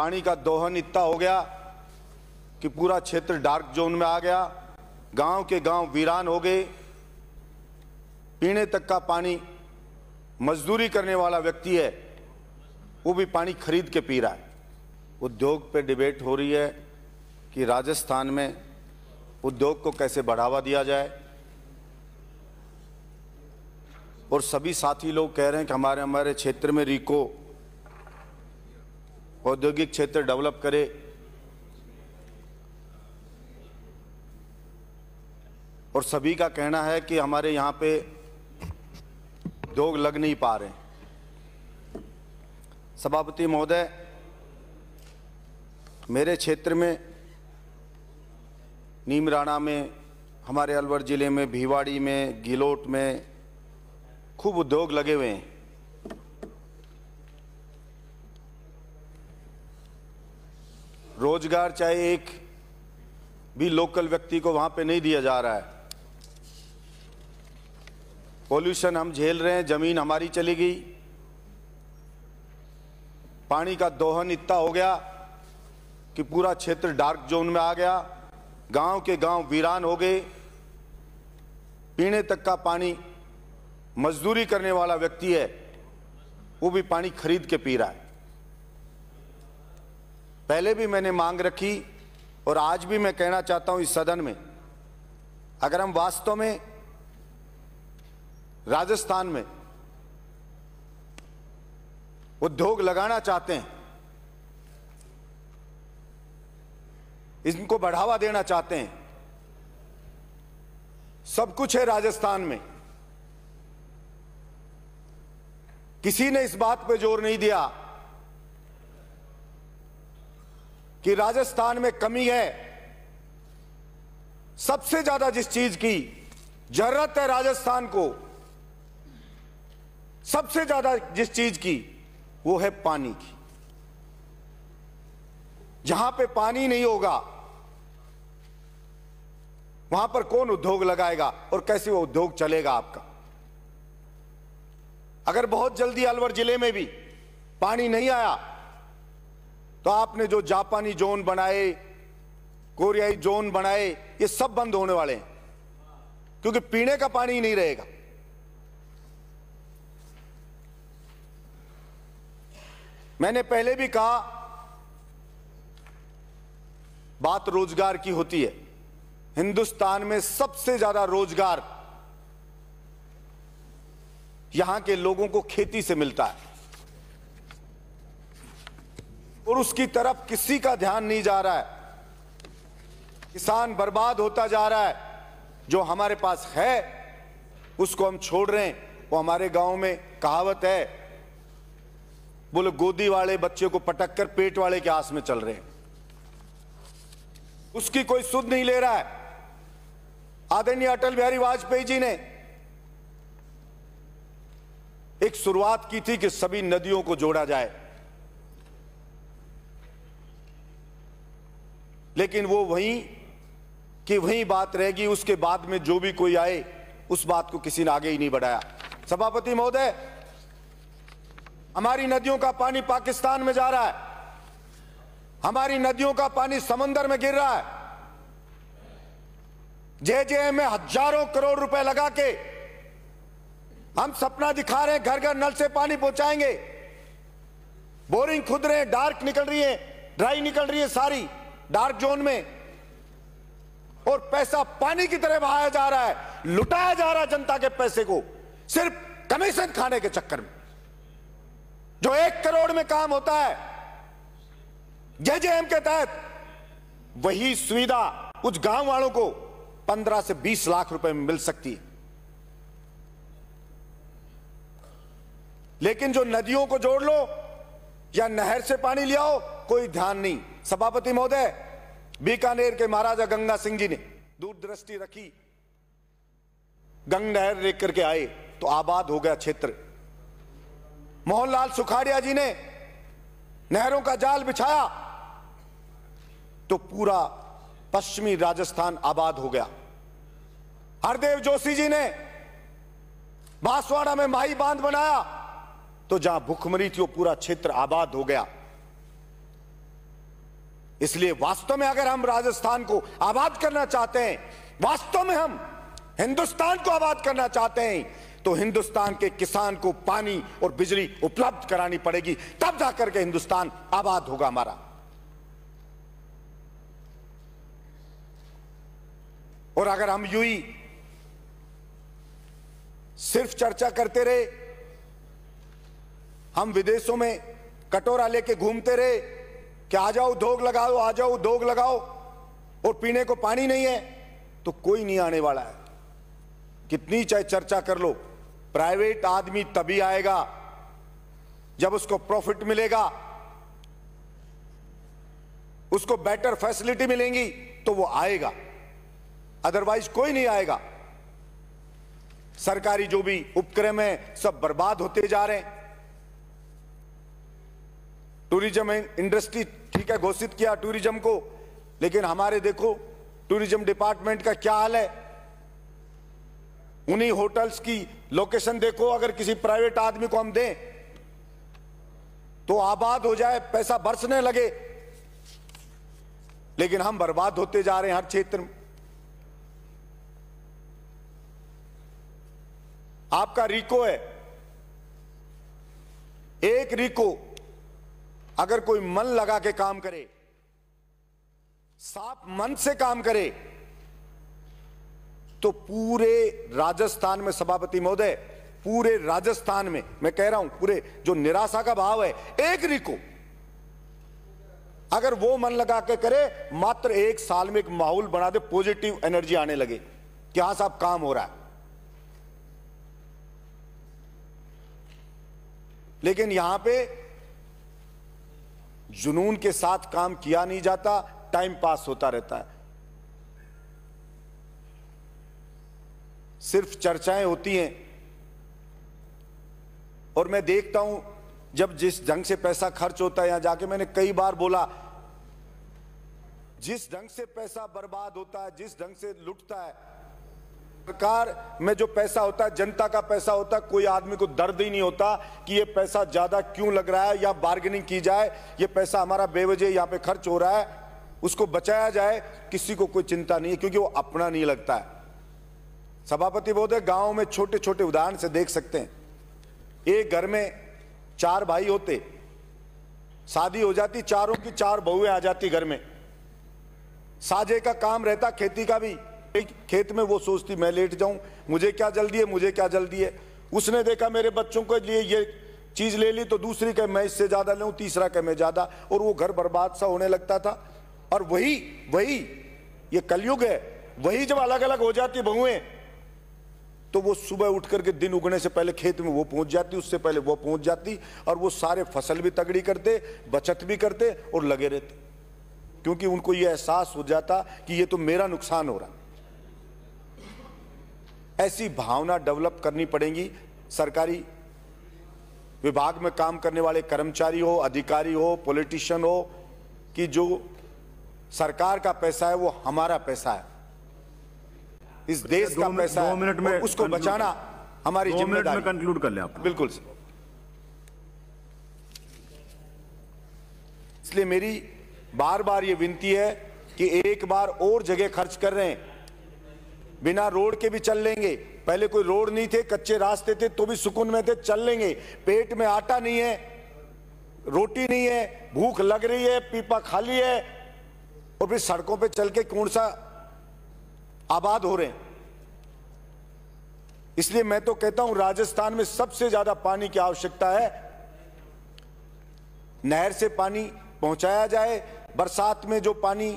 पानी का दोहन इतना हो गया कि पूरा क्षेत्र डार्क जोन में आ गया गांव के गांव वीरान हो गए पीने तक का पानी मजदूरी करने वाला व्यक्ति है वो भी पानी खरीद के पी रहा है उद्योग पे डिबेट हो रही है कि राजस्थान में उद्योग को कैसे बढ़ावा दिया जाए और सभी साथी लोग कह रहे हैं कि हमारे हमारे क्षेत्र में रिको औद्योगिक क्षेत्र डेवलप करे और सभी का कहना है कि हमारे यहाँ पे उद्योग लग नहीं पा रहे सभापति महोदय मेरे क्षेत्र में नीमराणा में हमारे अलवर ज़िले में भीवाड़ी में गिलोट में खूब उद्योग लगे हुए हैं रोजगार चाहे एक भी लोकल व्यक्ति को वहां पे नहीं दिया जा रहा है पॉल्यूशन हम झेल रहे हैं जमीन हमारी चली गई पानी का दोहन इतना हो गया कि पूरा क्षेत्र डार्क जोन में आ गया गांव के गांव वीरान हो गए पीने तक का पानी मजदूरी करने वाला व्यक्ति है वो भी पानी खरीद के पी रहा है पहले भी मैंने मांग रखी और आज भी मैं कहना चाहता हूं इस सदन में अगर हम वास्तव में राजस्थान में उद्योग लगाना चाहते हैं इनको बढ़ावा देना चाहते हैं सब कुछ है राजस्थान में किसी ने इस बात पर जोर नहीं दिया कि राजस्थान में कमी है सबसे ज्यादा जिस चीज की जरूरत है राजस्थान को सबसे ज्यादा जिस चीज की वो है पानी की जहां पे पानी नहीं होगा वहां पर कौन उद्योग लगाएगा और कैसे वो उद्योग चलेगा आपका अगर बहुत जल्दी अलवर जिले में भी पानी नहीं आया तो आपने जो जापानी जोन बनाए कोरियाई जोन बनाए ये सब बंद होने वाले हैं क्योंकि पीने का पानी ही नहीं रहेगा मैंने पहले भी कहा बात रोजगार की होती है हिंदुस्तान में सबसे ज्यादा रोजगार यहां के लोगों को खेती से मिलता है और उसकी तरफ किसी का ध्यान नहीं जा रहा है किसान बर्बाद होता जा रहा है जो हमारे पास है उसको हम छोड़ रहे हैं वो हमारे गांव में कहावत है बोले गोदी वाले बच्चे को पटक कर पेट वाले के आस में चल रहे हैं उसकी कोई सुध नहीं ले रहा है आदरणीय अटल बिहारी वाजपेयी जी ने एक शुरुआत की थी कि सभी नदियों को जोड़ा जाए लेकिन वो वहीं कि वहीं बात रहेगी उसके बाद में जो भी कोई आए उस बात को किसी ने आगे ही नहीं बढ़ाया सभापति महोदय हमारी नदियों का पानी पाकिस्तान में जा रहा है हमारी नदियों का पानी समंदर में गिर रहा है जे जे में हजारों करोड़ रुपए लगा के हम सपना दिखा रहे हैं घर घर नल से पानी पहुंचाएंगे बोरिंग खुद रहे डार्क निकल रही है ड्राई निकल रही है सारी डार्क जोन में और पैसा पानी की तरह बहाया जा रहा है लुटाया जा रहा है जनता के पैसे को सिर्फ कमीशन खाने के चक्कर में जो एक करोड़ में काम होता है जे एम के तहत वही सुविधा उस गांव वालों को 15 से 20 लाख रुपए में मिल सकती है लेकिन जो नदियों को जोड़ लो या नहर से पानी लियाओ कोई ध्यान नहीं सभापति महोदय बीकानेर के महाराजा गंगा सिंह जी ने दूरदृष्टि रखी गंग नहर देख करके आए तो आबाद हो गया क्षेत्र मोहनलाल सुखाड़िया जी ने नहरों का जाल बिछाया तो पूरा पश्चिमी राजस्थान आबाद हो गया हरदेव जोशी जी ने बांसवाड़ा में माही बांध बनाया तो जहां भूखमरी थी वो पूरा क्षेत्र आबाद हो गया इसलिए वास्तव में अगर हम राजस्थान को आबाद करना चाहते हैं वास्तव में हम हिंदुस्तान को आबाद करना चाहते हैं तो हिंदुस्तान के किसान को पानी और बिजली उपलब्ध करानी पड़ेगी तब जाकर के हिंदुस्तान आबाद होगा हमारा और अगर हम यू ही सिर्फ चर्चा करते रहे हम विदेशों में कटोरा लेके घूमते रहे कि आ जाओ उद्योग लगाओ आ जाओ उद्योग लगाओ और पीने को पानी नहीं है तो कोई नहीं आने वाला है कितनी चाहे चर्चा कर लो प्राइवेट आदमी तभी आएगा जब उसको प्रॉफिट मिलेगा उसको बेटर फैसिलिटी मिलेंगी तो वो आएगा अदरवाइज कोई नहीं आएगा सरकारी जो भी उपक्रम है सब बर्बाद होते जा रहे हैं टूरिज्म इंडस्ट्री है घोषित किया टूरिज्म को लेकिन हमारे देखो टूरिज्म डिपार्टमेंट का क्या हाल है उन्हीं होटल्स की लोकेशन देखो अगर किसी प्राइवेट आदमी को हम दें तो आबाद हो जाए पैसा बरसने लगे लेकिन हम बर्बाद होते जा रहे हैं हर क्षेत्र में आपका रिको है एक रिको अगर कोई मन लगा के काम करे साफ मन से काम करे तो पूरे राजस्थान में सभापति महोदय पूरे राजस्थान में मैं कह रहा हूं पूरे जो निराशा का भाव है एक रिको अगर वो मन लगा के करे मात्र एक साल में एक माहौल बना दे पॉजिटिव एनर्जी आने लगे क्या साहब काम हो रहा है लेकिन यहां पे जुनून के साथ काम किया नहीं जाता टाइम पास होता रहता है सिर्फ चर्चाएं होती हैं और मैं देखता हूं जब जिस ढंग से पैसा खर्च होता है यहां जाके मैंने कई बार बोला जिस ढंग से पैसा बर्बाद होता है जिस ढंग से लुटता है सरकार में जो पैसा होता है जनता का पैसा होता है कोई आदमी को दर्द ही नहीं होता कि ये पैसा ज़्यादा क्यों लग रहा है या बार्गेनिंग की जाए ये पैसा हमारा बेवजह यहाँ पे खर्च हो रहा है उसको बचाया जाए किसी को कोई चिंता नहीं है क्योंकि वो अपना नहीं लगता है सभापति बोधे गांव में छोटे छोटे उदाहरण से देख सकते हैं एक घर में चार भाई होते शादी हो जाती चारों की चार बहुएं आ जाती घर में साझे का काम रहता खेती का भी खेत में वो सोचती मैं लेट जाऊं मुझे क्या जल्दी है मुझे क्या जल्दी है उसने देखा मेरे बच्चों के लिए ये चीज़ ले ली तो दूसरी कह मैं इससे ज़्यादा लूं तीसरा कह मैं ज़्यादा और वो घर बर्बाद सा होने लगता था और वही वही ये कलयुग है वही जब अलग अलग हो जाती बहुएं तो वो सुबह उठ करके दिन उगने से पहले खेत में वो पहुंच जाती उससे पहले वो पहुंच जाती और वो सारे फसल भी तगड़ी करते बचत भी करते और लगे रहते क्योंकि उनको ये एहसास हो जाता कि ये तो मेरा नुकसान हो रहा ऐसी भावना डेवलप करनी पड़ेगी सरकारी विभाग में काम करने वाले कर्मचारी हो अधिकारी हो पॉलिटिशियन हो कि जो सरकार का पैसा है वो हमारा पैसा है इस अच्छा, देश का पैसा है मिनट में उसको बचाना हमारी जिम्मेदारी कंक्लूड कर ले आप बिल्कुल इसलिए मेरी बार बार ये विनती है कि एक बार और जगह खर्च कर रहे हैं बिना रोड के भी चल लेंगे पहले कोई रोड नहीं थे कच्चे रास्ते थे तो भी सुकून में थे चल लेंगे पेट में आटा नहीं है रोटी नहीं है भूख लग रही है पीपा खाली है और फिर सड़कों पे चल के कौन सा आबाद हो रहे हैं इसलिए मैं तो कहता हूं राजस्थान में सबसे ज्यादा पानी की आवश्यकता है नहर से पानी पहुंचाया जाए बरसात में जो पानी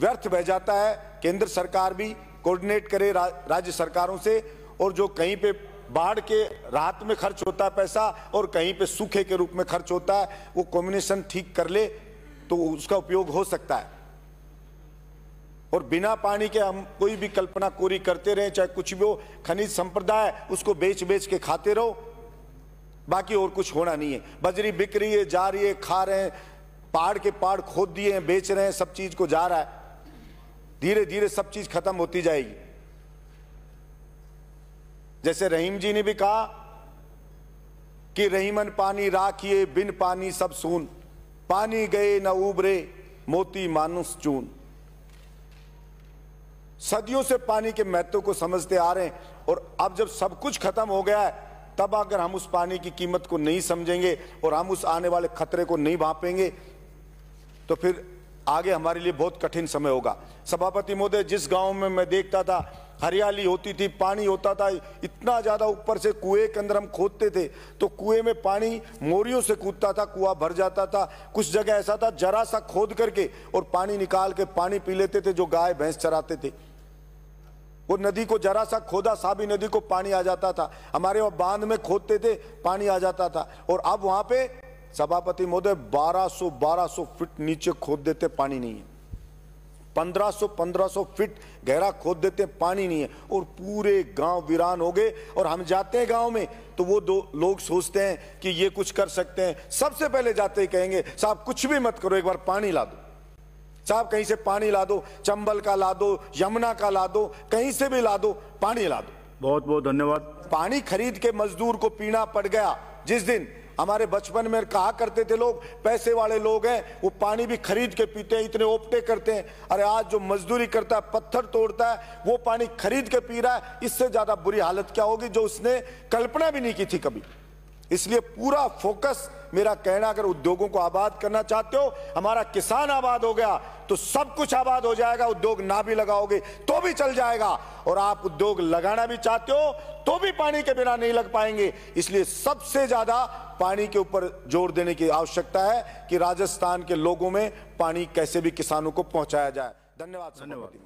व्यर्थ बह जाता है केंद्र सरकार भी कोऑर्डिनेट करे रा, राज्य सरकारों से और जो कहीं पे बाढ़ के राहत में खर्च होता है पैसा और कहीं पे सूखे के रूप में खर्च होता है वो कॉम्बिनेशन ठीक कर ले तो उसका उपयोग हो सकता है और बिना पानी के हम कोई भी कल्पना कोरी करते रहे चाहे कुछ भी हो खनिज संप्रदाय उसको बेच बेच के खाते रहो बाकी और कुछ होना नहीं है बजरी बिक रही है जा रही है खा रहे हैं पहाड़ के पहाड़ खोद दिए हैं बेच रहे हैं सब चीज को जा रहा है धीरे धीरे सब चीज खत्म होती जाएगी जैसे रहीम जी ने भी कहा कि रहीमन पानी राखिए बिन पानी सब सून पानी गए न उबरे मोती मानुस चून सदियों से पानी के महत्व को समझते आ रहे हैं और अब जब सब कुछ खत्म हो गया है तब अगर हम उस पानी की कीमत को नहीं समझेंगे और हम उस आने वाले खतरे को नहीं भापेंगे तो फिर आगे हमारे लिए बहुत कठिन समय होगा सभापति महोदय जिस गांव में मैं देखता था हरियाली होती थी पानी होता था इतना ज़्यादा ऊपर से कुएं के अंदर हम खोदते थे तो कुएं में पानी मोरियों से कूदता था कुआं भर जाता था कुछ जगह ऐसा था जरा सा खोद करके और पानी निकाल के पानी पी लेते थे जो गाय भैंस चराते थे वो नदी को जरा सा खोदा साबी नदी को पानी आ जाता था हमारे वहाँ बांध में खोदते थे पानी आ जाता था और अब वहाँ पे सभापति महोदय 1200 1200 फीट नीचे खोद देते पानी नहीं है 1500 1500 फीट गहरा खोद देते पानी नहीं है और पूरे गांव वीरान हो गए और हम जाते हैं गांव में तो वो दो लोग सोचते हैं कि ये कुछ कर सकते हैं सबसे पहले जाते ही कहेंगे साहब कुछ भी मत करो एक बार पानी ला दो साहब कहीं से पानी ला दो चंबल का ला दो यमुना का ला दो कहीं से भी ला दो पानी ला दो बहुत बहुत धन्यवाद पानी खरीद के मजदूर को पीना पड़ गया जिस दिन हमारे बचपन में कहा करते थे लोग पैसे वाले लोग हैं वो पानी भी खरीद के पीते हैं इतने ओपटे करते हैं अरे आज जो मजदूरी करता है पत्थर तोड़ता है वो पानी खरीद के पी रहा है इससे ज़्यादा बुरी हालत क्या होगी जो उसने कल्पना भी नहीं की थी कभी इसलिए पूरा फोकस मेरा कहना अगर उद्योगों को आबाद करना चाहते हो हमारा किसान आबाद हो गया तो सब कुछ आबाद हो जाएगा उद्योग ना भी लगाओगे तो भी चल जाएगा और आप उद्योग लगाना भी चाहते हो तो भी पानी के बिना नहीं लग पाएंगे इसलिए सबसे ज्यादा पानी के ऊपर जोर देने की आवश्यकता है कि राजस्थान के लोगों में पानी कैसे भी किसानों को पहुंचाया जाए धन्यवाद धन्यवाद